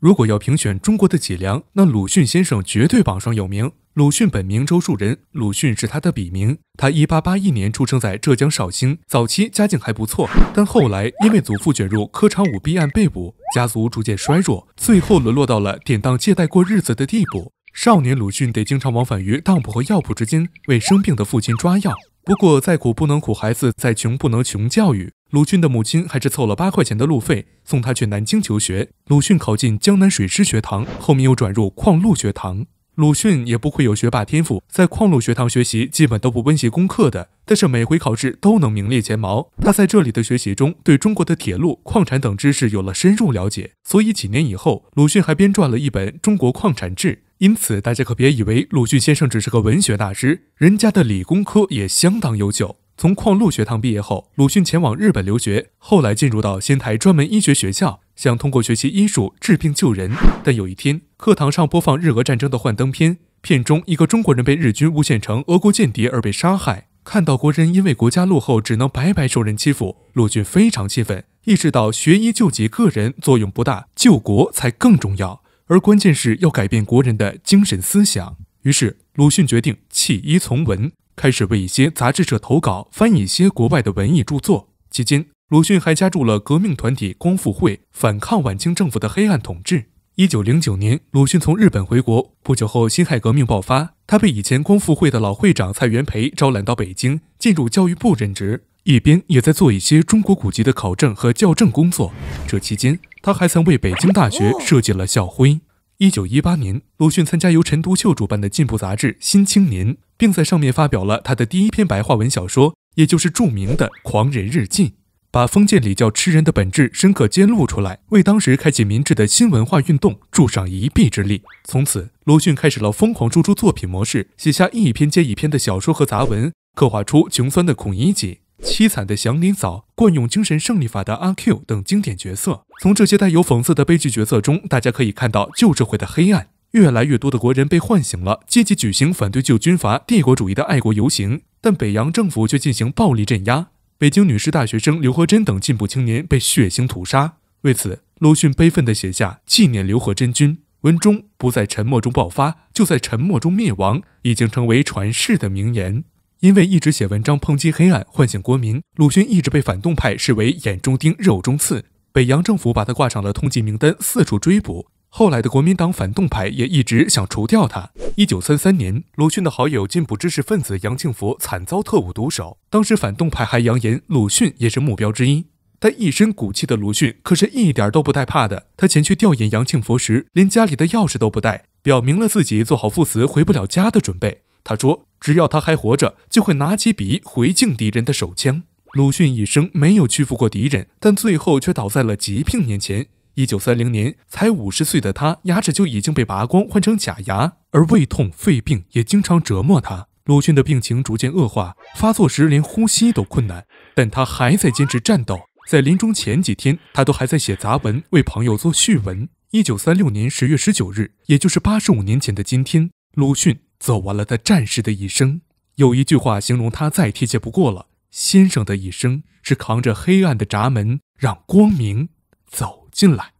如果要评选中国的脊梁，那鲁迅先生绝对榜上有名。鲁迅本名周树人，鲁迅是他的笔名。他一八八一年出生在浙江绍兴，早期家境还不错，但后来因为祖父卷入科场舞弊案被捕，家族逐渐衰弱，最后沦落到了典当借贷过日子的地步。少年鲁迅得经常往返于当铺和药铺之间，为生病的父亲抓药。不过再苦不能苦孩子，再穷不能穷教育。鲁迅的母亲还是凑了八块钱的路费，送他去南京求学。鲁迅考进江南水师学堂，后面又转入矿路学堂。鲁迅也不会有学霸天赋，在矿路学堂学习基本都不温习功课的，但是每回考试都能名列前茅。他在这里的学习中，对中国的铁路、矿产等知识有了深入了解。所以几年以后，鲁迅还编撰了一本《中国矿产志》。因此，大家可别以为鲁迅先生只是个文学大师，人家的理工科也相当优秀。从矿路学堂毕业后，鲁迅前往日本留学，后来进入到仙台专门医学学校，想通过学习医术治病救人。但有一天，课堂上播放日俄战争的幻灯片，片中一个中国人被日军诬陷成俄国间谍而被杀害。看到国人因为国家落后，只能白白受人欺负，鲁迅非常气愤，意识到学医救己，个人作用不大，救国才更重要。而关键是要改变国人的精神思想，于是鲁迅决定弃医从文，开始为一些杂志社投稿，翻译一些国外的文艺著作。期间，鲁迅还加入了革命团体光复会，反抗晚清政府的黑暗统治。一九零九年，鲁迅从日本回国，不久后辛亥革命爆发，他被以前光复会的老会长蔡元培招揽到北京，进入教育部任职，一边也在做一些中国古籍的考证和校正工作。这期间。他还曾为北京大学设计了校徽。一九一八年，鲁迅参加由陈独秀主办的进步杂志《新青年》，并在上面发表了他的第一篇白话文小说，也就是著名的《狂人日记》，把封建礼教吃人的本质深刻揭露出来，为当时开启民智的新文化运动助上一臂之力。从此，鲁迅开始了疯狂输出作品模式，写下一篇接一篇的小说和杂文，刻画出穷酸的孔乙己。凄惨的祥林嫂、惯用精神胜利法的阿 Q 等经典角色，从这些带有讽刺的悲剧角色中，大家可以看到旧社会的黑暗。越来越多的国人被唤醒了，积极举行反对旧军阀、帝国主义的爱国游行，但北洋政府却进行暴力镇压。北京女师大学生刘和珍等进步青年被血腥屠杀，为此，鲁迅悲愤地写下《纪念刘和珍君》，文中“不在沉默中爆发，就在沉默中灭亡”已经成为传世的名言。因为一直写文章抨击黑暗，唤醒国民，鲁迅一直被反动派视为眼中钉、肉中刺。北洋政府把他挂上了通缉名单，四处追捕。后来的国民党反动派也一直想除掉他。一九三三年，鲁迅的好友进步知识分子杨庆福惨遭特务毒手，当时反动派还扬言鲁迅也是目标之一。但一身骨气的鲁迅可是一点都不带怕的。他前去吊唁杨庆福时，连家里的钥匙都不带，表明了自己做好赴死回不了家的准备。他说：“只要他还活着，就会拿起笔回敬敌人的手枪。”鲁迅一生没有屈服过敌人，但最后却倒在了疾病面前。一九三零年，才五十岁的他，牙齿就已经被拔光，换成假牙，而胃痛、肺病也经常折磨他。鲁迅的病情逐渐恶化，发作时连呼吸都困难，但他还在坚持战斗。在临终前几天，他都还在写杂文，为朋友做序文。一九三六年十月十九日，也就是八十五年前的今天，鲁迅。走完了他战士的一生，有一句话形容他再贴切不过了：先生的一生是扛着黑暗的闸门，让光明走进来。